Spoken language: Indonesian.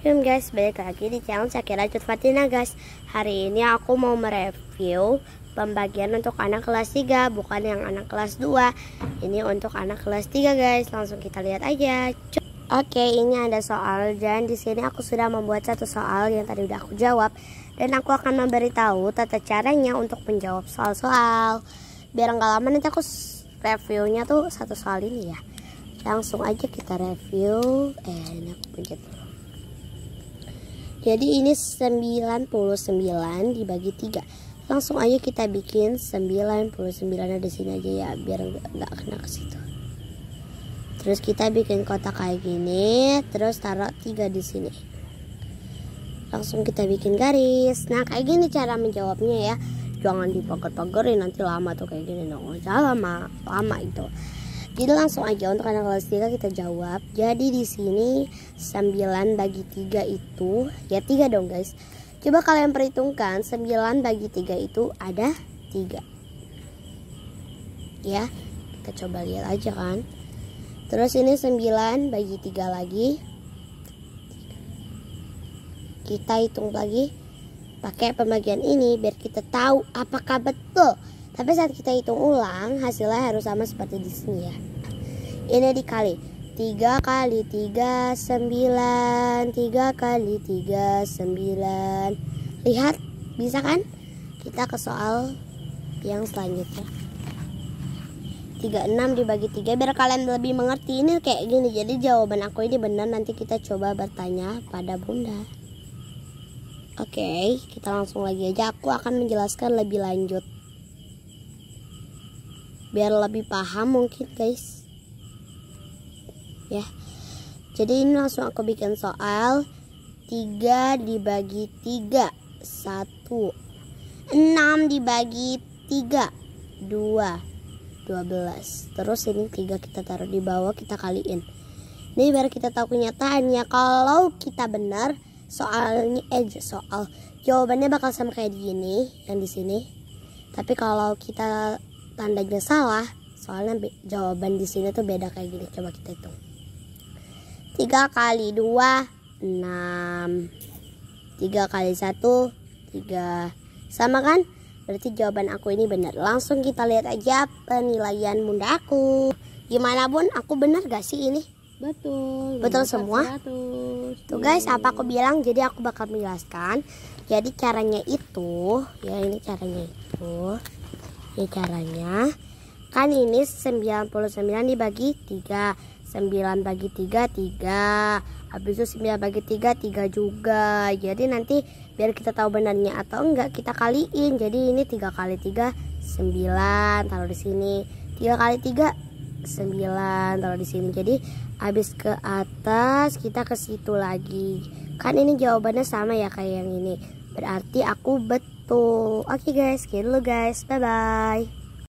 Hai guys, balik lagi di channel Shakira Cut Fatina guys Hari ini aku mau mereview pembagian untuk anak kelas 3 Bukan yang anak kelas 2 Ini untuk anak kelas 3 guys Langsung kita lihat aja Oke, ini ada soal Dan di sini aku sudah membuat satu soal yang tadi udah aku jawab Dan aku akan memberitahu tata caranya untuk menjawab soal-soal Biar nggak lama nanti aku reviewnya tuh satu soal ini ya Langsung aja kita review Eh, ini aku pencet jadi ini 99 dibagi 3. Langsung aja kita bikin 99 ada di sini aja ya biar nggak kena ke situ. Terus kita bikin kotak kayak gini, terus taruh 3 di sini. Langsung kita bikin garis. Nah, kayak gini cara menjawabnya ya. Jangan dipagar-pagarin nanti lama tuh kayak gini dong. Jangan lama, lama itu. Jadi langsung aja untuk anak kelas 3 kita jawab. Jadi di sini 9 bagi 3 itu ya 3 dong guys. Coba kalian perhitungkan 9 bagi 3 itu ada 3. Ya, kita coba lihat aja kan. Terus ini 9 bagi 3 lagi. Kita hitung lagi pakai pembagian ini biar kita tahu apakah betul tapi saat kita hitung ulang, hasilnya harus sama seperti di sini ya. Ini dikali 3 kali 3 9 3 kali 3 9 Lihat, bisa kan? Kita ke soal yang selanjutnya. 36 dibagi 3 biar kalian lebih mengerti ini kayak gini. Jadi jawaban aku ini benar nanti kita coba bertanya pada Bunda. Oke, okay, kita langsung lagi aja. Aku akan menjelaskan lebih lanjut biar lebih paham mungkin guys ya jadi ini langsung aku bikin soal 3 dibagi 3 1 6 dibagi 3 2 12 terus ini 3 kita taruh di bawah kita kaliin ini biar kita tahu kenyataannya kalau kita benar soalnya eh soal jawabannya bakal sama kayak di ini yang di sini tapi kalau kita tandanya salah soalnya jawaban di sini tuh beda kayak gini coba kita hitung Tiga kali dua enam, tiga kali satu tiga, sama kan berarti jawaban aku ini benar langsung kita lihat aja penilaian bunda aku gimana pun, aku benar gak sih ini betul betul semua 100. tuh guys apa aku iya. bilang jadi aku bakal menjelaskan jadi caranya itu ya ini caranya itu Oke caranya kan ini 99 dibagi 3. 9 bagi 3 3. Habis itu 9 bagi 3 3 juga. Jadi nanti biar kita tahu benarnya atau enggak kita kaliin. Jadi ini 3 kali 3 9 taruh di sini. 3 kali 3 9 taruh di sini. Jadi habis ke atas kita ke situ lagi. Kan ini jawabannya sama ya kayak yang ini berarti aku betul. Oke okay guys, sekian dulu guys. Bye-bye.